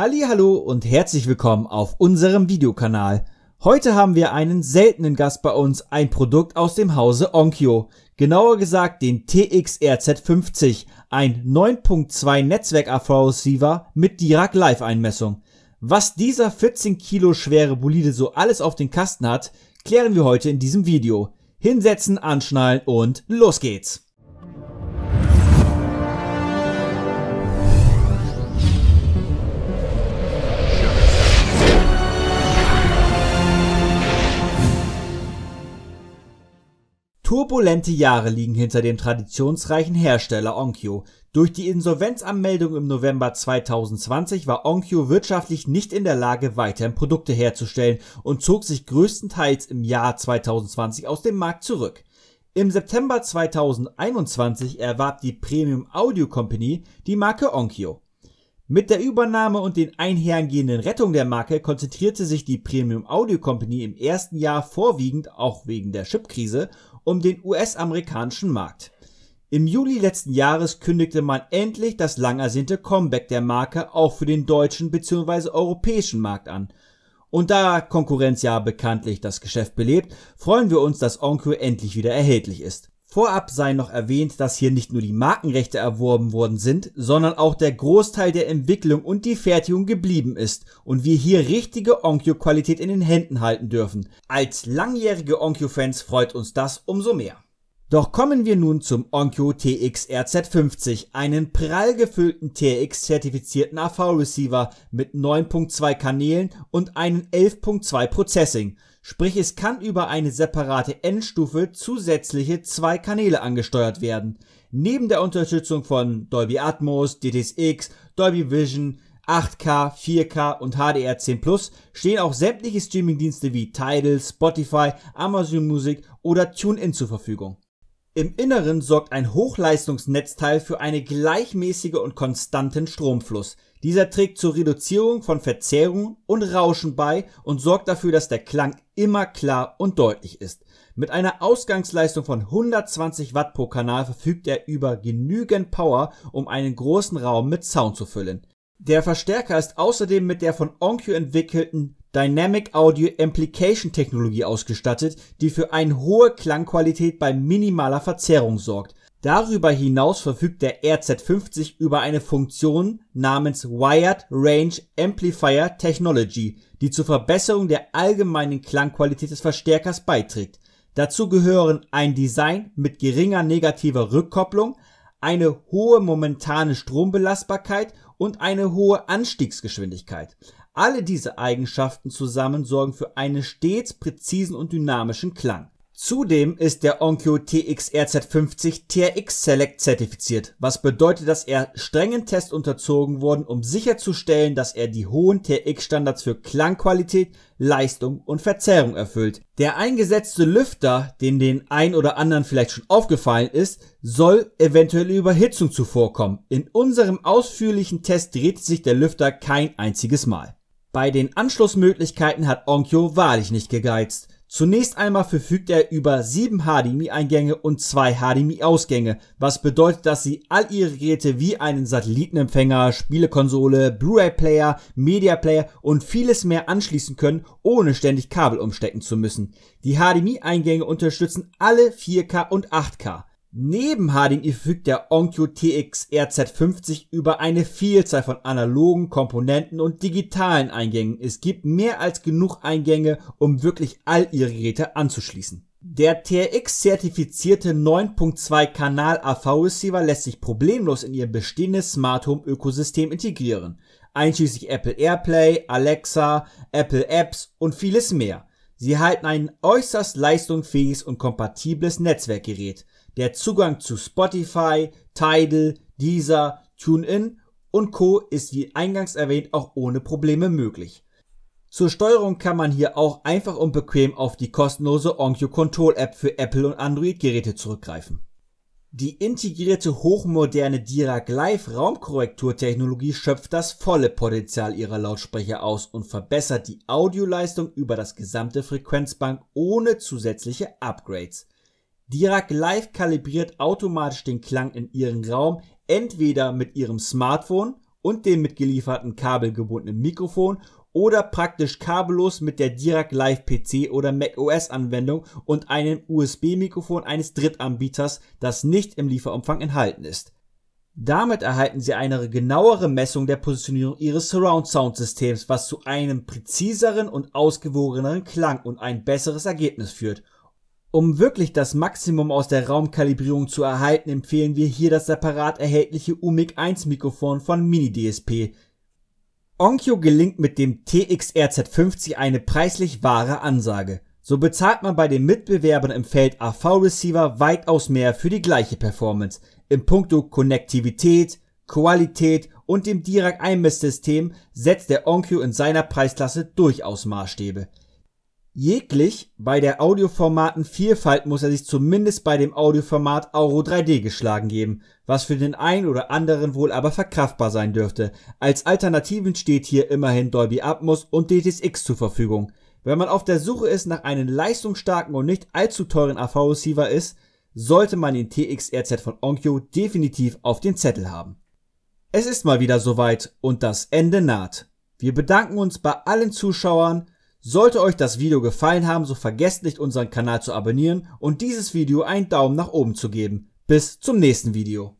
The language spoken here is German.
Hallo und herzlich willkommen auf unserem Videokanal. Heute haben wir einen seltenen Gast bei uns, ein Produkt aus dem Hause Onkyo. Genauer gesagt den TXRZ50, ein 9.2 Netzwerk AV Receiver mit Dirac Live Einmessung. Was dieser 14 Kilo schwere Bolide so alles auf den Kasten hat, klären wir heute in diesem Video. Hinsetzen, anschnallen und los geht's! Turbulente Jahre liegen hinter dem traditionsreichen Hersteller Onkyo. Durch die Insolvenzanmeldung im November 2020 war Onkyo wirtschaftlich nicht in der Lage, weiterhin Produkte herzustellen und zog sich größtenteils im Jahr 2020 aus dem Markt zurück. Im September 2021 erwarb die Premium Audio Company die Marke Onkyo. Mit der Übernahme und den einhergehenden Rettung der Marke konzentrierte sich die Premium Audio Company im ersten Jahr vorwiegend auch wegen der Chipkrise um den US-amerikanischen Markt. Im Juli letzten Jahres kündigte man endlich das lang ersehnte Comeback der Marke auch für den deutschen bzw. europäischen Markt an. Und da Konkurrenz ja bekanntlich das Geschäft belebt, freuen wir uns, dass Onkyo endlich wieder erhältlich ist. Vorab sei noch erwähnt, dass hier nicht nur die Markenrechte erworben worden sind, sondern auch der Großteil der Entwicklung und die Fertigung geblieben ist und wir hier richtige Onkyo-Qualität in den Händen halten dürfen. Als langjährige Onkyo-Fans freut uns das umso mehr. Doch kommen wir nun zum Onkyo TX RZ50, einen prall gefüllten TX-zertifizierten AV-Receiver mit 9.2 Kanälen und einem 11.2 Processing. Sprich, es kann über eine separate Endstufe zusätzliche zwei Kanäle angesteuert werden. Neben der Unterstützung von Dolby Atmos, DTS:X, Dolby Vision, 8K, 4K und HDR10 Plus stehen auch sämtliche Streamingdienste wie Tidal, Spotify, Amazon Music oder TuneIn zur Verfügung. Im Inneren sorgt ein Hochleistungsnetzteil für einen gleichmäßigen und konstanten Stromfluss. Dieser trägt zur Reduzierung von Verzerrung und Rauschen bei und sorgt dafür, dass der Klang immer klar und deutlich ist. Mit einer Ausgangsleistung von 120 Watt pro Kanal verfügt er über genügend Power, um einen großen Raum mit Sound zu füllen. Der Verstärker ist außerdem mit der von Onkyo entwickelten Dynamic Audio Amplification Technologie ausgestattet, die für eine hohe Klangqualität bei minimaler Verzerrung sorgt. Darüber hinaus verfügt der RZ50 über eine Funktion namens Wired Range Amplifier Technology, die zur Verbesserung der allgemeinen Klangqualität des Verstärkers beiträgt. Dazu gehören ein Design mit geringer negativer Rückkopplung, eine hohe momentane Strombelastbarkeit und eine hohe Anstiegsgeschwindigkeit. Alle diese Eigenschaften zusammen sorgen für einen stets präzisen und dynamischen Klang. Zudem ist der Onkyo TX RZ50 TRX Select zertifiziert, was bedeutet, dass er strengen Tests unterzogen wurde, um sicherzustellen, dass er die hohen TRX-Standards für Klangqualität, Leistung und Verzerrung erfüllt. Der eingesetzte Lüfter, den den ein oder anderen vielleicht schon aufgefallen ist, soll eventuelle Überhitzung zuvorkommen. In unserem ausführlichen Test drehte sich der Lüfter kein einziges Mal. Bei den Anschlussmöglichkeiten hat Onkyo wahrlich nicht gegeizt. Zunächst einmal verfügt er über sieben HDMI-Eingänge und zwei HDMI-Ausgänge, was bedeutet, dass Sie all Ihre Geräte wie einen Satellitenempfänger, Spielekonsole, Blu-ray-Player, Media-Player und vieles mehr anschließen können, ohne ständig Kabel umstecken zu müssen. Die HDMI-Eingänge unterstützen alle 4K und 8K. Neben HDMI verfügt der Onkyo TX RZ50 über eine Vielzahl von analogen Komponenten und digitalen Eingängen. Es gibt mehr als genug Eingänge, um wirklich all ihre Geräte anzuschließen. Der TRX-zertifizierte 9.2-Kanal-AV-Receiver lässt sich problemlos in ihr bestehendes Smart Home-Ökosystem integrieren, einschließlich Apple AirPlay, Alexa, Apple Apps und vieles mehr. Sie halten ein äußerst leistungsfähiges und kompatibles Netzwerkgerät. Der Zugang zu Spotify, Tidal, Deezer, TuneIn und Co. ist wie eingangs erwähnt auch ohne Probleme möglich. Zur Steuerung kann man hier auch einfach und bequem auf die kostenlose Onkyo Control App für Apple und Android Geräte zurückgreifen. Die integrierte hochmoderne Dirac Live Raumkorrekturtechnologie schöpft das volle Potenzial ihrer Lautsprecher aus und verbessert die Audioleistung über das gesamte Frequenzbank ohne zusätzliche Upgrades. Dirac Live kalibriert automatisch den Klang in Ihren Raum entweder mit Ihrem Smartphone und dem mitgelieferten kabelgebundenen Mikrofon oder praktisch kabellos mit der Dirac Live PC oder Mac OS Anwendung und einem USB Mikrofon eines Drittanbieters, das nicht im Lieferumfang enthalten ist. Damit erhalten Sie eine genauere Messung der Positionierung Ihres Surround Sound Systems, was zu einem präziseren und ausgewogeneren Klang und ein besseres Ergebnis führt. Um wirklich das Maximum aus der Raumkalibrierung zu erhalten, empfehlen wir hier das separat erhältliche UMIG 1 Mikrofon von Mini DSP. Onkyo gelingt mit dem TXRZ50 eine preislich wahre Ansage. So bezahlt man bei den Mitbewerbern im Feld AV-Receiver weitaus mehr für die gleiche Performance. Im Punkto Konnektivität, Qualität und dem Dirac-Einmesssystem setzt der Onkyo in seiner Preisklasse durchaus Maßstäbe. Jeglich bei der Audioformaten Vielfalt muss er sich zumindest bei dem Audioformat Auro 3D geschlagen geben, was für den einen oder anderen wohl aber verkraftbar sein dürfte. Als Alternativen steht hier immerhin Dolby Atmos und DTS:X zur Verfügung. Wenn man auf der Suche ist nach einem leistungsstarken und nicht allzu teuren AV-Receiver ist, sollte man den TXRZ von Onkyo definitiv auf den Zettel haben. Es ist mal wieder soweit und das Ende naht. Wir bedanken uns bei allen Zuschauern, sollte euch das Video gefallen haben, so vergesst nicht unseren Kanal zu abonnieren und dieses Video einen Daumen nach oben zu geben. Bis zum nächsten Video.